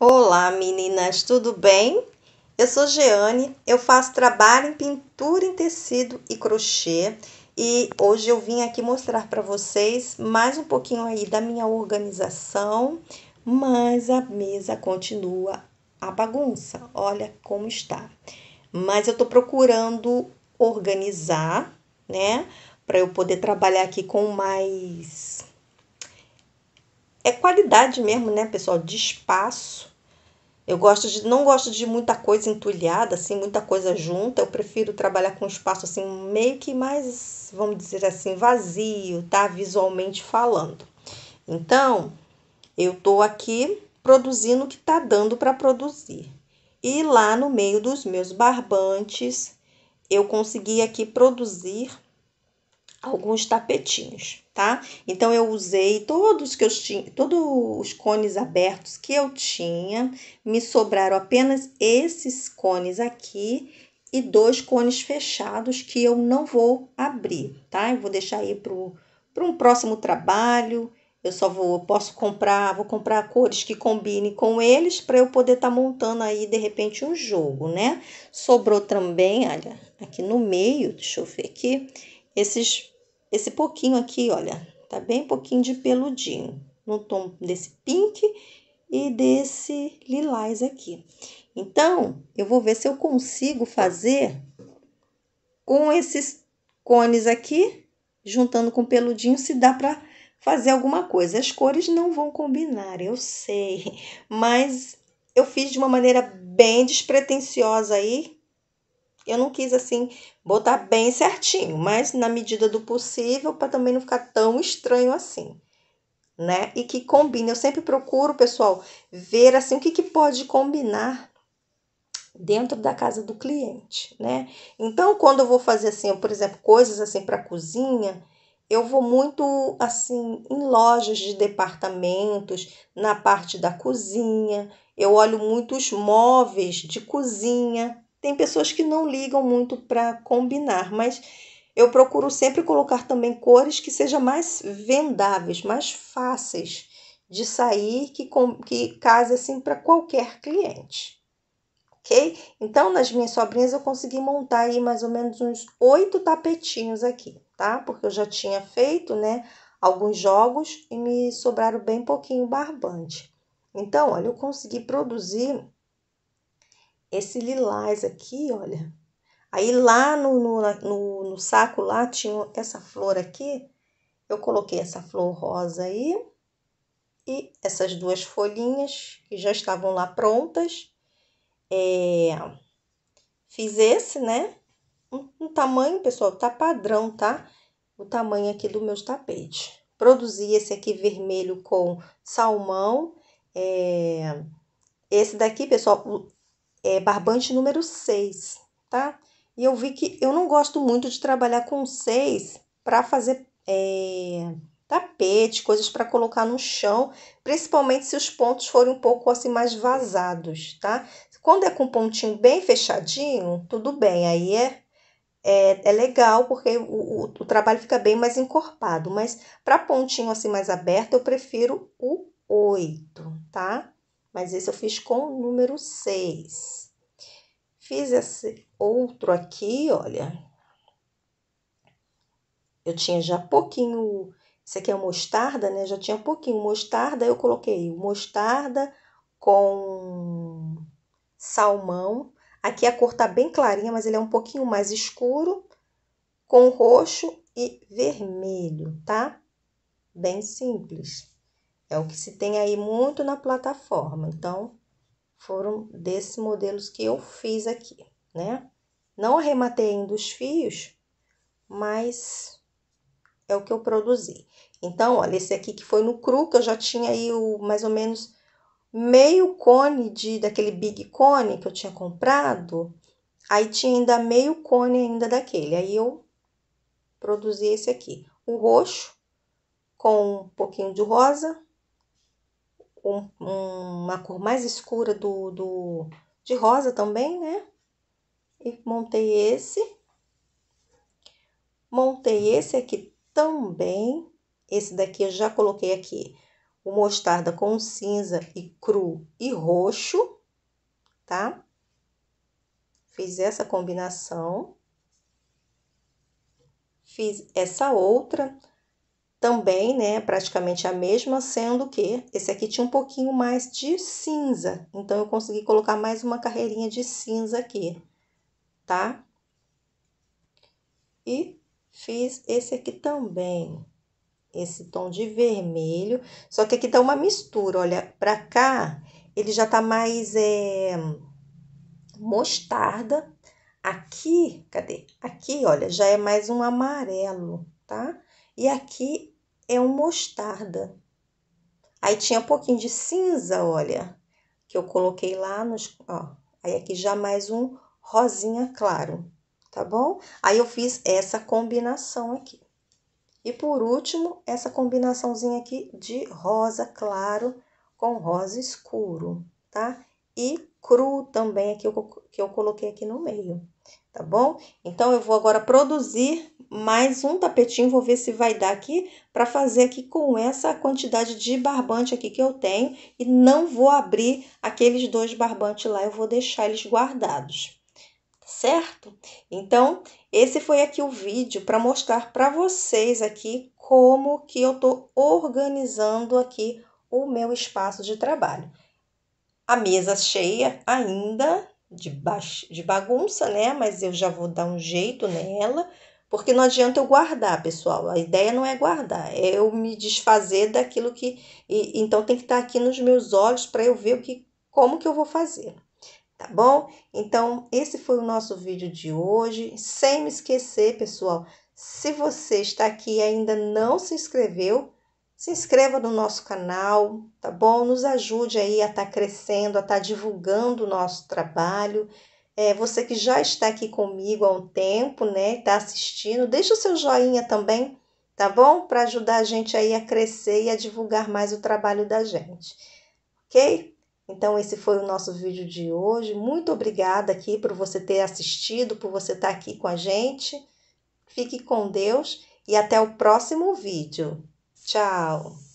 Olá meninas, tudo bem? Eu sou Jeane, eu faço trabalho em pintura em tecido e crochê e hoje eu vim aqui mostrar para vocês mais um pouquinho aí da minha organização, mas a mesa continua a bagunça, olha como está. Mas eu tô procurando organizar, né, para eu poder trabalhar aqui com mais é qualidade mesmo, né, pessoal, de espaço eu gosto de não gosto de muita coisa entulhada, assim, muita coisa junta. Eu prefiro trabalhar com um espaço assim meio que mais, vamos dizer assim, vazio, tá? Visualmente falando. Então, eu tô aqui produzindo o que tá dando para produzir. E lá no meio dos meus barbantes, eu consegui aqui produzir alguns tapetinhos, tá? Então eu usei todos que eu tinha, todos os cones abertos que eu tinha, me sobraram apenas esses cones aqui e dois cones fechados que eu não vou abrir, tá? Eu vou deixar aí pro para um próximo trabalho. Eu só vou posso comprar, vou comprar cores que combinem com eles para eu poder estar tá montando aí de repente um jogo, né? Sobrou também, olha, aqui no meio, deixa eu ver aqui esses, esse pouquinho aqui, olha, tá bem pouquinho de peludinho, no tom desse pink e desse lilás aqui. Então, eu vou ver se eu consigo fazer com esses cones aqui, juntando com peludinho, se dá para fazer alguma coisa. As cores não vão combinar, eu sei, mas eu fiz de uma maneira bem despretensiosa aí, eu não quis assim botar bem certinho, mas na medida do possível para também não ficar tão estranho assim, né? E que combine. Eu sempre procuro, pessoal, ver assim o que, que pode combinar dentro da casa do cliente, né? Então, quando eu vou fazer assim, por exemplo, coisas assim para cozinha, eu vou muito assim em lojas de departamentos, na parte da cozinha, eu olho muitos móveis de cozinha, tem pessoas que não ligam muito para combinar, mas eu procuro sempre colocar também cores que sejam mais vendáveis, mais fáceis de sair, que, com, que case assim para qualquer cliente. Ok? Então, nas minhas sobrinhas, eu consegui montar aí mais ou menos uns oito tapetinhos aqui, tá? Porque eu já tinha feito, né? Alguns jogos e me sobraram bem pouquinho barbante. Então, olha, eu consegui produzir esse lilás aqui, olha. Aí lá no, no, no, no saco lá tinha essa flor aqui. Eu coloquei essa flor rosa aí. E essas duas folhinhas que já estavam lá prontas. É, fiz esse, né? Um, um tamanho, pessoal, tá padrão, tá? O tamanho aqui do meu tapete. Produzi esse aqui vermelho com salmão. É, esse daqui, pessoal, é, barbante número 6, tá? E eu vi que eu não gosto muito de trabalhar com 6 para fazer é, tapete, coisas para colocar no chão, principalmente se os pontos forem um pouco assim mais vazados, tá? Quando é com pontinho bem fechadinho, tudo bem, aí é é, é legal porque o, o, o trabalho fica bem mais encorpado, mas para pontinho assim mais aberto eu prefiro o 8, tá? mas esse eu fiz com o número 6. Fiz esse outro aqui, olha. Eu tinha já pouquinho, esse aqui é mostarda, né? Já tinha pouquinho mostarda, eu coloquei mostarda com salmão. Aqui a cor tá bem clarinha, mas ele é um pouquinho mais escuro, com roxo e vermelho, tá? Bem simples. É o que se tem aí muito na plataforma. Então, foram desses modelos que eu fiz aqui, né? Não arrematei ainda os fios, mas é o que eu produzi. Então, olha, esse aqui que foi no cru, que eu já tinha aí o, mais ou menos meio cone de, daquele big cone que eu tinha comprado. Aí tinha ainda meio cone ainda daquele. Aí eu produzi esse aqui. O roxo com um pouquinho de rosa, um, uma cor mais escura do, do de rosa também, né? E montei esse. Montei esse aqui também. Esse daqui eu já coloquei aqui o mostarda com cinza e cru e roxo, tá? Fiz essa combinação. Fiz essa outra também, né, praticamente a mesma, sendo que esse aqui tinha um pouquinho mais de cinza. Então, eu consegui colocar mais uma carreirinha de cinza aqui, tá? E fiz esse aqui também, esse tom de vermelho. Só que aqui tá uma mistura, olha, pra cá ele já tá mais é, mostarda. Aqui, cadê? Aqui, olha, já é mais um amarelo, tá? E aqui é um mostarda. Aí tinha um pouquinho de cinza, olha, que eu coloquei lá nos, ó. Aí aqui já mais um rosinha claro, tá bom? Aí eu fiz essa combinação aqui. E por último, essa combinaçãozinha aqui de rosa claro com rosa escuro, tá? E cru também que eu, que eu coloquei aqui no meio, tá bom? Então, eu vou agora produzir mais um tapetinho, vou ver se vai dar aqui, para fazer aqui com essa quantidade de barbante aqui que eu tenho, e não vou abrir aqueles dois barbantes lá, eu vou deixar eles guardados, tá certo? Então, esse foi aqui o vídeo para mostrar para vocês aqui como que eu tô organizando aqui o meu espaço de trabalho a mesa cheia ainda de, de bagunça, né? Mas eu já vou dar um jeito nela, porque não adianta eu guardar, pessoal. A ideia não é guardar, é eu me desfazer daquilo que. E, então tem que estar tá aqui nos meus olhos para eu ver o que, como que eu vou fazer. Tá bom? Então, esse foi o nosso vídeo de hoje. Sem me esquecer, pessoal, se você está aqui e ainda não se inscreveu, se inscreva no nosso canal, tá bom? Nos ajude aí a estar tá crescendo, a estar tá divulgando o nosso trabalho. É, você que já está aqui comigo há um tempo, né? Está assistindo, deixa o seu joinha também, tá bom? Para ajudar a gente aí a crescer e a divulgar mais o trabalho da gente, ok? Então, esse foi o nosso vídeo de hoje. Muito obrigada aqui por você ter assistido, por você estar tá aqui com a gente. Fique com Deus e até o próximo vídeo. Tchau!